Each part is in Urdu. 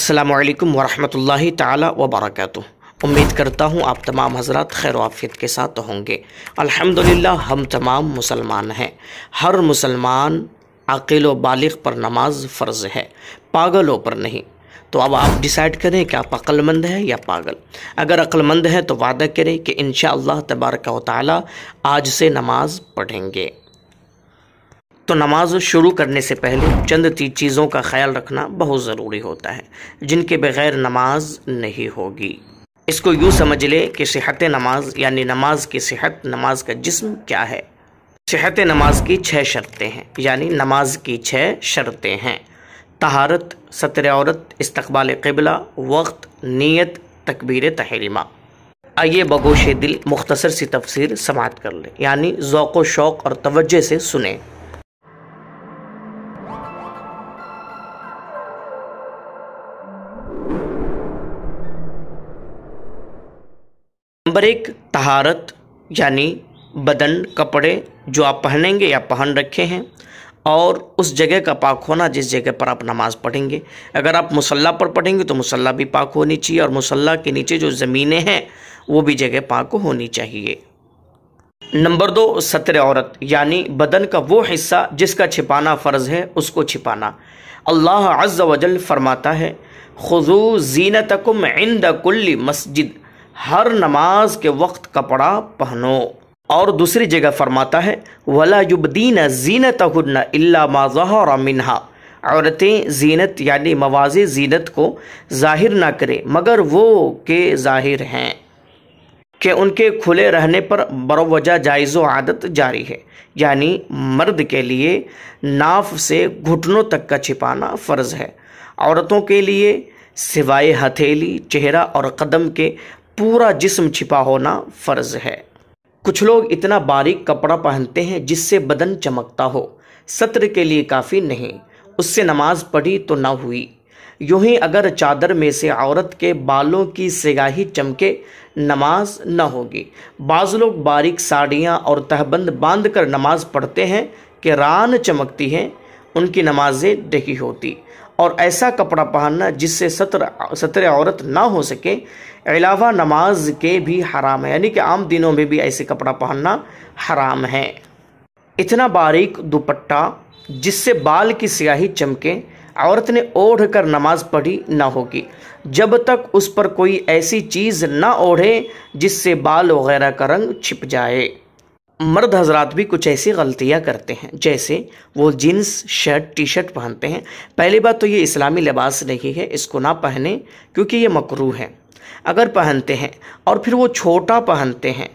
السلام علیکم ورحمۃ اللہ تعالی وبرکاتہ امید کرتا ہوں آپ تمام حضرات خیر و عافیت کے ساتھ ہوں گے الحمدللہ ہم تمام مسلمان ہیں ہر مسلمان عقل و بالغ پر نماز فرض ہے پاگلوں پر نہیں تو اب آپ ڈیسائیڈ کریں کہ آپ مند ہیں یا پاگل اگر مند ہیں تو وعدہ کریں کہ انشاءاللہ تبارک و تعالی آج سے نماز پڑھیں گے تو نماز شروع کرنے سے پہلے چند تی چیزوں کا خیال رکھنا بہت ضروری ہوتا ہے جن کے بغیر نماز نہیں ہوگی اس کو یوں سمجھ لے کہ صحت نماز یعنی نماز کی صحت نماز کا جسم کیا ہے صحت نماز کی چھ شرطیں ہیں یعنی نماز کی چھ شرطیں ہیں طہارت سطر عورت استقبال قبلہ وقت نیت تکبیر تحریمہ آئیے بگوش دل مختصر سی تفسیر سماعت کر لیں یعنی ذوق و شوق اور توجہ سے سنیں نمبر ایک تہارت یعنی بدن کپڑے جو آپ پہنیں گے یا پہن رکھے ہیں اور اس جگہ کا پاک ہونا جس جگہ پر آپ نماز پڑھیں گے اگر آپ مسلح پر پڑھیں گے تو مسلح بھی پاک ہونی چاہیے اور مسلح کے نیچے جو زمینیں ہیں وہ بھی جگہ پاک ہونی چاہیے نمبر دو سطر عورت یعنی بدن کا وہ حصہ جس کا چھپانا فرض ہے اس کو چھپانا اللہ عز و جل فرماتا ہے خضو زینتکم عند کل مسجد ہر نماز کے وقت کپڑا پہنو اور دوسری جگہ فرماتا ہے ولا مِنْهَا عورتیں زینت یعنی مواز کو ظاہر نہ کرے مگر وہ کہ ظاہر ہیں کہ ان کے کھلے رہنے پر بروجہ جائز و عادت جاری ہے یعنی مرد کے لیے ناف سے گھٹنوں تک کا چھپانا فرض ہے عورتوں کے لیے سوائے ہتھیلی چہرہ اور قدم کے پورا جسم چھپا ہونا فرض ہے کچھ لوگ اتنا باریک کپڑا پہنتے ہیں جس سے بدن چمکتا ہو سطر کے لیے کافی نہیں اس سے نماز پڑھی تو نہ ہوئی یوں ہی اگر چادر میں سے عورت کے بالوں کی سگاہی چمکے نماز نہ ہوگی بعض لوگ باریک ساڑیاں اور تہبند باندھ کر نماز پڑھتے ہیں کہ ران چمکتی ہیں ان کی نمازیں دہی ہوتی اور ایسا کپڑا پہننا جس سے ستر سطر عورت نہ ہو سکے علاوہ نماز کے بھی حرام ہے یعنی کہ عام دنوں میں بھی ایسے کپڑا پہننا حرام ہے اتنا باریک دوپٹہ جس سے بال کی سیاہی چمکیں عورت نے اوڑھ کر نماز پڑھی نہ ہوگی جب تک اس پر کوئی ایسی چیز نہ اوڑھے جس سے بال وغیرہ کا رنگ چھپ جائے مرد حضرات بھی کچھ ایسی غلطیاں کرتے ہیں جیسے وہ جینس شرٹ ٹی شرٹ پہنتے ہیں پہلی بات تو یہ اسلامی لباس نہیں ہے اس کو نہ پہنیں کیونکہ یہ مکرو ہے اگر پہنتے ہیں اور پھر وہ چھوٹا پہنتے ہیں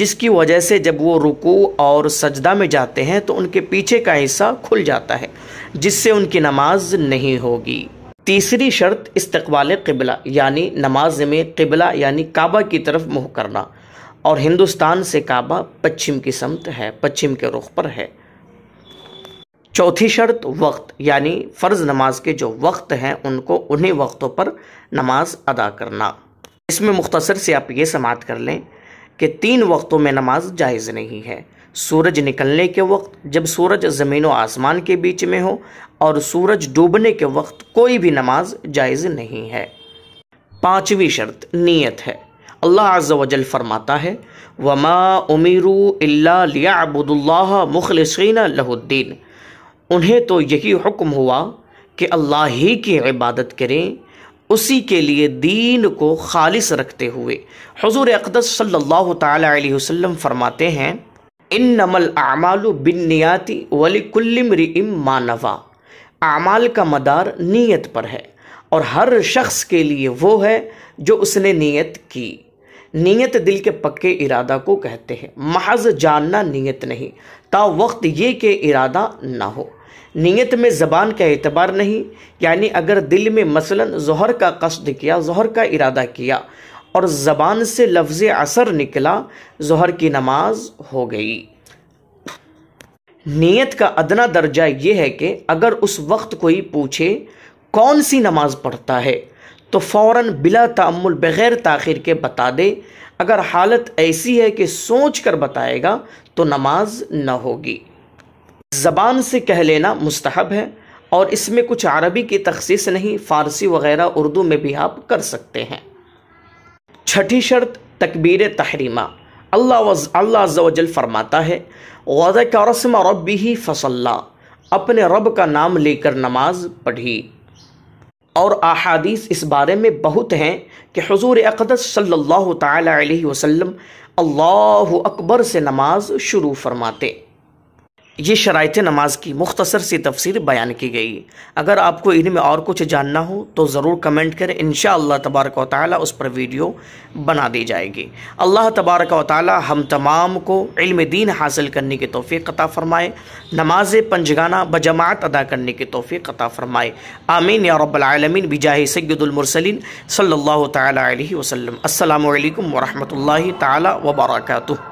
جس کی وجہ سے جب وہ رکو اور سجدہ میں جاتے ہیں تو ان کے پیچھے کا حصہ کھل جاتا ہے جس سے ان کی نماز نہیں ہوگی تیسری شرط استقبال قبلہ یعنی نماز میں قبلہ یعنی کعبہ کی طرف کرنا اور ہندوستان سے کعبہ پچھم کی سمت ہے پچھم کے رخ پر ہے چوتھی شرط وقت یعنی فرض نماز کے جو وقت ہیں ان کو انہی وقتوں پر نماز ادا کرنا اس میں مختصر سے آپ یہ سماعت کر لیں کہ تین وقتوں میں نماز جائز نہیں ہے سورج نکلنے کے وقت جب سورج زمین و آسمان کے بیچ میں ہو اور سورج ڈوبنے کے وقت کوئی بھی نماز جائز نہیں ہے پانچویں شرط نیت ہے اللہ عز و جل فرماتا ہے وَمَا امیرو اللہ لِيَعْبُدُ اللَّهَ مُخْلِصِينَ مخلصین الدِّينَ الدین انہیں تو یہی حکم ہوا کہ اللہ ہی کی عبادت کریں اسی کے لیے دین کو خالص رکھتے ہوئے حضور اقدس صلی اللہ علیہ وسلم فرماتے ہیں ان الْأَعْمَالُ بِالنِّيَاتِ وَلِكُلِّ مْرِئِمْ مَا نَوَا اعمال کا مدار نیت پر ہے اور ہر شخص کے لیے وہ ہے جو اس نے نیت کی نیت دل کے پکے ارادہ کو کہتے ہیں محض جاننا نیت نہیں تا وقت یہ کہ ارادہ نہ ہو نیت میں زبان کا اعتبار نہیں یعنی اگر دل میں مثلا ظہر کا قصد کیا ظہر کا ارادہ کیا اور زبان سے لفظ اثر نکلا ظہر کی نماز ہو گئی نیت کا ادنا درجہ یہ ہے کہ اگر اس وقت کوئی پوچھے کون سی نماز پڑھتا ہے تو فوراً بلا تعمل بغیر تاخیر کے بتا دے اگر حالت ایسی ہے کہ سوچ کر بتائے گا تو نماز نہ ہوگی زبان سے کہہ لینا مستحب ہے اور اس میں کچھ عربی کی تخصیص نہیں فارسی وغیرہ اردو میں بھی آپ کر سکتے ہیں چھٹی شرط تکبیر تحریمہ اللہ وز اللہ عز و جل فرماتا ہے غذا کا رسم ربی فصل اللہ اپنے رب کا نام لے کر نماز پڑھی اور احادیث اس بارے میں بہت ہیں کہ حضور اقدس صلی اللہ تعالی علیہ وسلم اللہ اکبر سے نماز شروع فرماتے یہ شرائط نماز کی مختصر سی تفسیر بیان کی گئی اگر آپ کو ان میں اور کچھ جاننا ہو تو ضرور کمنٹ کریں انشاءاللہ تبارک و تعالی اس پر ویڈیو بنا دی جائے گی اللہ تبارک و تعالی ہم تمام کو علم دین حاصل کرنے کی توفیق قطع فرمائے نماز پنجگانہ بجماعت ادا کرنے کی توفیق قطع فرمائے آمین یا رب العالمین بجاہ سید المرسلین صلی اللہ تعالی علیہ وسلم السلام علیکم ورحمۃ اللہ تعالی وبرکاتہ